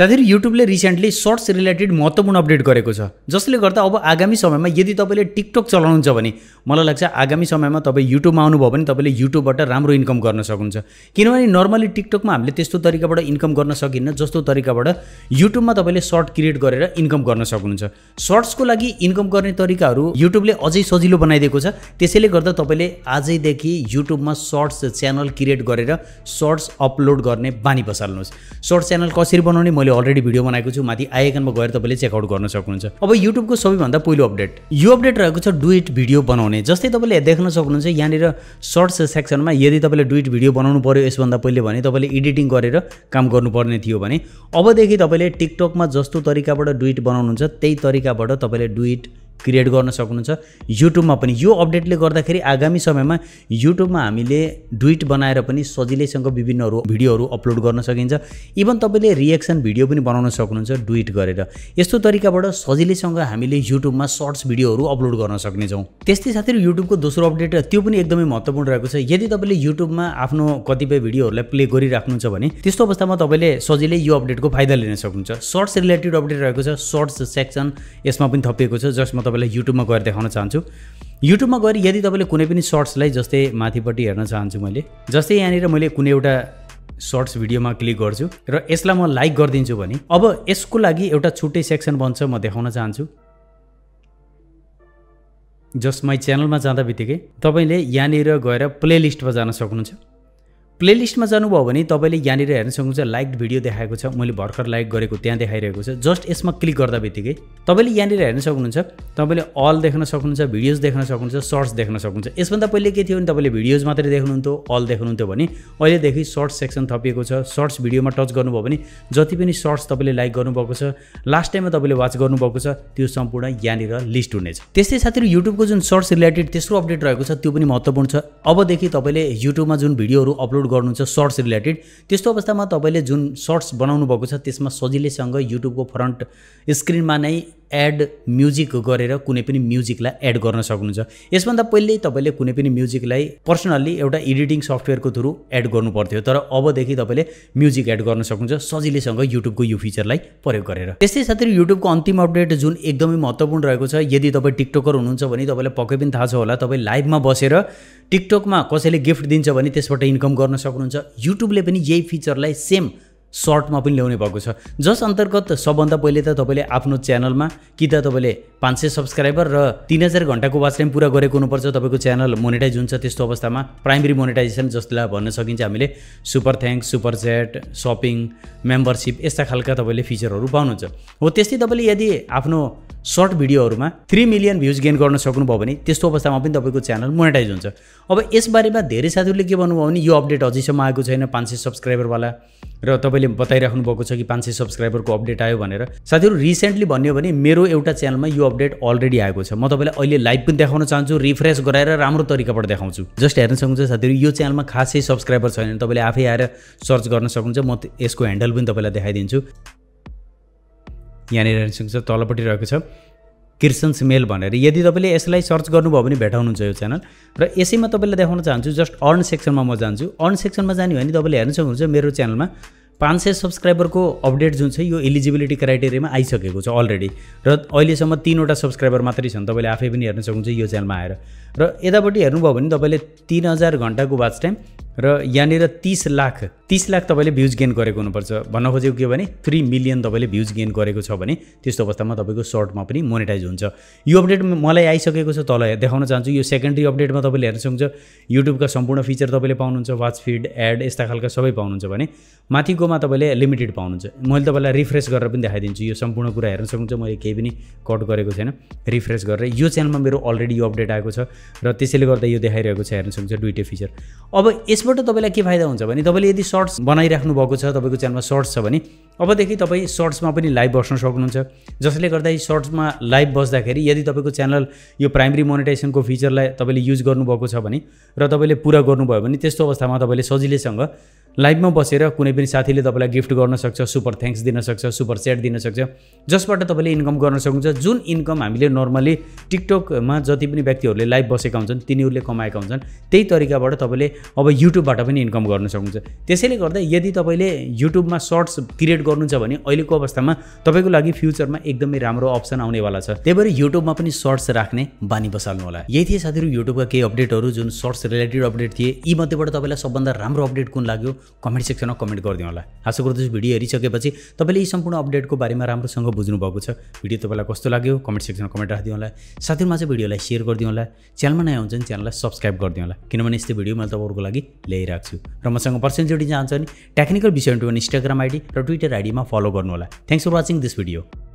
साथीहरू युट्युबले recently shorts related महत्त्वपूर्ण अपडेट गरेको छ जसले गर्दा अब आगामी समयमा यदि तपाईँले टिकटक चलाउनुहुन्छ भने मलाई लाग्छ आगामी समयमा तपाईँ युट्युबमा आउनुभयो भने तपाईँले युट्युबबाट राम्रो इन्कम गर्न सक्नुहुन्छ किनभने नर्मली टिकटकमा हामीले त्यस्तो तरिकाबाट इन्कम गर्न सकिन्न जस्तो तरिकाबाट युट्युबमा तपाईँले सर्ट क्रिएट गरेर इन्कम गर्न सक्नुहुन्छ सर्ट्सको लागि इन्कम गर्ने तरिकाहरू युट्युबले अझै सजिलो बनाइदिएको छ त्यसैले गर्दा तपाईँले आजैदेखि युट्युबमा सर्ट्स च्यानल क्रिएट गरेर सर्ट्स अपलोड गर्ने बानी बसाल्नुहोस् सर्ट च्यानल कसरी बनाउने मैले अलरेडी भिडियो बनाएको छु माथि आइकनमा गएर तपाईँले चेकआउट गर्न सक्नुहुन्छ अब युट्युबको सबैभन्दा पहिलो अपडेट यो अपडेट रहेको छ डुइट भिडियो बनाउने जस्तै तपाईँले देख्न सक्नुहुन्छ यहाँनिर सर्ट्स सेक्सनमा यदि तपाईँले डुइट भिडियो बनाउनु पऱ्यो यसभन्दा पहिले भने तपाईँले एडिटिङ गरेर काम गर्नुपर्ने थियो भने अबदेखि तपाईँले टिकटकमा जस्तो तरिकाबाट डुइट बनाउनुहुन्छ त्यही तरिकाबाट तपाईँले डुइट क्रिएट गर्न सक्नुहुन्छ युट्युबमा पनि यो अपडेटले गर्दाखेरि आगामी समयमा युट्युबमा हामीले ड्विट बनाएर पनि सजिलैसँग विभिन्नहरू भिडियोहरू अपलोड गर्न सकिन्छ इभन तपाईँले रिएक्सन भिडियो पनि बनाउन सक्नुहुन्छ ड्विट गरेर यस्तो तरिकाबाट सजिलैसँग हामीले युट्युबमा सर्ट्स भिडियोहरू अपलोड गर्न सक्नेछौँ त्यस्तै साथै युट्युबको दोस्रो अपडेट त्यो पनि एकदमै महत्त्वपूर्ण रहेको छ यदि तपाईँले युट्युबमा आफ्नो कतिपय भिडियोहरूलाई प्ले गरिराख्नुहुन्छ भने त्यस्तो अवस्थामा तपाईँले सजिलै यो अपडेटको फाइदा लिन सक्नुहुन्छ सर्ट्स रिलेटेड अपडेट रहेको छ सर्ट्स सेक्सन यसमा पनि थपिएको छ जसमा म तपाईँलाई युट्युबमा गएर देखाउन चाहन्छु युट्युबमा गएर यदि तपाईँले कुनै पनि सर्ट्सलाई जस्तै माथिपट्टि हेर्न चाहन्छु मैले जस्तै यहाँनिर मैले कुनै एउटा सर्ट्स भिडियोमा क्लिक गर्छु र यसलाई म लाइक गरिदिन्छु भने अब यसको लागि एउटा छुट्टै सेक्सन बन्छ म देखाउन चाहन्छु जस्ट माई च्यानलमा जाँदा बित्तिकै तपाईँले यहाँनिर गएर प्लेलिस्टमा जान सक्नुहुन्छ प्लेलिस्टमा जानुभयो भने तपाईँले यहाँनिर हेर्न सक्नुहुन्छ लाइक भिडियो देखाएको छ मैले भर्खर लाइक गरेको त्यहाँ देखाइरहेको छ जस्ट यसमा क्लिक गर्दा बित्तिकै तपाईँले यहाँनिर हेर्न सक्नुहुन्छ तपाईँले अल देख्न सक्नुहुन्छ भिडियोज देख्न सक्नुहुन्छ सर्ट्स देख्न सक्नुहुन्छ यसभन्दा पहिले के थियो भने तपाईँले भिडियोज मात्रै देख्नुहुन्थ्यो अल देख्नुहुन्थ्यो भने अहिलेदेखि सर्ट्स सेक्सन थपिएको छ सर्ट्स भिडियोमा टच गर्नुभयो भने जति पनि सर्ट्स तपाईँले लाइक गर्नुभएको छ लास्ट टाइममा तपाईँले वाच गर्नुभएको छ त्यो सम्पूर्ण यहाँनिर लिस्ट हुनेछ त्यस्तै साथीहरू युट्युबको जुन सर्ट्स रिलेटेड तेस्रो अपडेट रहेको छ त्यो पनि महत्त्वपूर्ण छ अबदेखि तपाईँले युट्युबमा जुन भिडियोहरू अपलोड गर्नुहुन्छ सर्ट्स रिलेटेड त्यस्तो अवस्थामा तपाईँले जुन सर्ट्स बनाउनु भएको छ त्यसमा सजिलैसँग युट्युबको फ्रन्ट स्क्रिनमा नै एड म्युजिक गरेर कुनै पनि म्युजिकलाई एड गर्न सक्नुहुन्छ यसभन्दा पहिले तपाईँले कुनै पनि म्युजिकलाई पर्सनल्ली एउटा एडिटिङ सफ्टवेयरको थ्रु एड गर्नु पर्थ्यो तर अबदेखि तपाईँले म्युजिक एड गर्न सक्नुहुन्छ सजिलैसँग युट्युबको यो फिचरलाई प्रयोग गरेर त्यस्तै साथै युट्युबको अन्तिम अपडेट जुन एकदमै महत्त्वपूर्ण रहेको छ यदि तपाईँ टिकटकर हुनुहुन्छ भने तपाईँलाई पक्कै पनि थाहा छ होला तपाईँ लाइभमा बसेर टिकटकमा कसैले गिफ्ट दिन्छ भने त्यसबाट इन्कम गर्न सक्नुहुन्छ युट्युबले पनि यही फिचरलाई सेम सर्टमा पनि ल्याउने भएको छ जस अन्तर्गत सबभन्दा पहिले त तपाईँले आफ्नो च्यानलमा कि त तपाईँले पाँच सय सब्सक्राइबर र तिन हजार घन्टाको वाच टाइम पुरा गरेको हुनुपर्छ तपाईँको च्यानल मोनिटाइज हुन्छ त्यस्तो अवस्थामा प्राइमेरी मोनिटाइजेसन जसलाई भन्न सकिन्छ हामीले super thank super chat shopping membership यस्ता खालका तपाईँले फिचरहरू पाउनुहुन्छ हो त्यस्तै तपाईँले यदि आफ्नो सर्ट भिडियोहरूमा थ्री मिलियन भ्युज गेन गर्न सक्नुभयो भने त्यस्तो अवस्थामा पनि तपाईँको च्यानल मोनिटाइज हुन्छ अब यसबारेमा धेरै साथीहरूले के भन्नुभयो भने यो अपडेट अझैसम्म आएको छैन पाँच सय सब्सक्राइबरवाला र तपाईँले बताइराख्नु भएको छ कि पाँच सय सब्सक्राइबरको अपडेट आयो भनेर साथीहरू रिसेन्टली भन्यो भने मेरो एउटा च्यानलमा यो अपडेट अलरेडी आएको छ म तपाईँलाई अहिले लाइभ पनि देखाउन चाहन्छु रिफ्रेस गराएर राम्रो तरिकाबाट देखाउँछु जस्ट हेर्न सक्नुहुन्छ साथीहरू यो च्यानलमा खासै सब्सक्राइबर छैन तपाईँले आफै आएर सर्च गर्न सक्नुहुन्छ म यसको ह्यान्डल पनि तपाईँलाई देखाइदिन्छु यहाँनिर छ तलपट्टि रहेको छ किर्सन्स मेल भनेर यदि तपाईँले यसलाई सर्च गर्नुभयो भने भेटाउनुहुन्छ यो च्यानल र यसैमा तपाईँलाई देखाउन चाहन्छु जस्ट अर्न सेक्सनमा म जान्छु अर्न सेक्सनमा जाने भने तपाईँले हेर्न सक्नुहुन्छ मेरो च्यानलमा पाँच सय सब्सक्राइबरको अपडेट जुन छ यो एलिजिबिलिटी क्राइटेरियामा आइसकेको छ अलरेडी र अहिलेसम्म तिनवटा सब्सक्राइबर मात्रै छन् तपाईँले आफै पनि हेर्न सक्नुहुन्छ यो च्यानलमा आएर र यतापट्टि हेर्नुभयो भने तपाईँले तिन हजार घन्टाको वाच टाइम र यहाँनिर तिस लाख तिस लाख तपाईँले भ्युज गेन गरेको हुनुपर्छ भन्न खोजेको के भने थ्री मिलियन तपाईँले भ्युज गेन गरेको छ भने त्यस्तो अवस्थामा तपाईँको सर्टमा पनि मोनिटाइज हुन्छ यो अपडेट मलाई आइसकेको छ तल देखाउन चाहन्छु यो सेकेन्ड्री अपडेटमा तपाईँले हेर्न सक्नुहुन्छ युट्युबका सम्पूर्ण फिचर तपाईँले पाउनुहुन्छ वाच फिड एड यस्ता खालका सबै पाउनुहुन्छ भने माथिकोमा तपाईँले लिमिटेड पाउनुहुन्छ मैले तपाईँलाई रिफ्रेस गरेर पनि देखाइदिन्छु यो सम्पूर्ण कुरा हेर्न सक्नुहुन्छ मैले केही पनि कट गरेको छैन रिफ्रेस गरेर यो च्यानलमा मेरो अलरेडी यो अपडेट आएको छ र त्यसैले गर्दा यो देखाइरहेको छ हेर्न सक्नुहुन्छ दुइटै फिचर अब यसबाट तपाईँलाई के फाइदा हुन्छ भने तपाईँले यदि सर्ट सर्ट्स बनाइराख्नु भएको छ तपाईँको च्यानलमा सर्ट्स छ भने अबदेखि तपाईँ सर्ट्समा पनि लाइभ बस्न सक्नुहुन्छ जसले गर्दा यी सर्ट्समा लाइभ बस्दाखेरि यदि तपाईँको च्यानल यो प्राइमरी मोनिटाइजेसनको फिचरलाई तपाईँले युज गर्नुभएको छ भने र तपाईँले पुरा गर्नुभयो भने त्यस्तो अवस्थामा तपाईँले सजिलैसँग लाइभमा बसेर कुनै पनि साथीले तपाईँलाई गिफ्ट गर्न सक्छ सुपर थ्याङ्क्स दिन सक्छ सुपर सेट दिन सक्छ जसबाट तपाईँले इन्कम गर्न सक्नुहुन्छ जुन इन्कम हामीले नर्मली टिकटकमा जति पनि व्यक्तिहरूले लाइभ बसेका हुन्छन् तिनीहरूले कमाएका हुन्छन् त्यही तरिकाबाट तपाईँले अब युट्युबबाट पनि इन्कम गर्न सक्नुहुन्छ त्यसैले गर्दा यदि तपाईँले युट्युबमा सर्ट्स क्रिएट गर्नुहुन्छ भने अहिलेको अवस्थामा तपाईँको लागि फ्युचरमा एकदमै राम्रो अप्सन आउनेवाला छ त्यही भएर युट्युबमा पनि सर्ट्स राख्ने बानी बसाल्नु होला यही थिए साथीहरू युट्युबका केही अपडेटहरू जुन सर्ट्स रिलेटेड अपडेट थिए यीमध्येबाट तपाईँलाई सबभन्दा राम्रो अपडेट कुन लाग्यो कमेन्ट सेक्सनमा कमेन्ट गरिदिउँ होला आशा गर्दछु भिडियो हेरिसकेपछि तपाईँले यी सम्पूर्ण अपडेटको बारेमा राम्रोसँग बुझ्नुभएको छ भिडियो तपाईँलाई कस्तो लाग्यो कमेन्ट सेक्सनमा कमेन्ट राखिदिउँ होला साथीहरूमा चाहिँ भिडियोलाई सेयर गरिदिउँ होला च्यानलमा नयाँ हुन्छ भने च्यानललाई सब्सक्राइब गरिदिनु होला किनभने यस्तो भिडियो मैले तपाईँहरूको लागि ल्याइरहेको छु र मसँग पर्सेन्टिटी जान्छ भने टेक्निकल विषय इन्स्टाग्राम आइडी र ट्विटर आइडीमा फलो गर्नु होला thanks for watching this video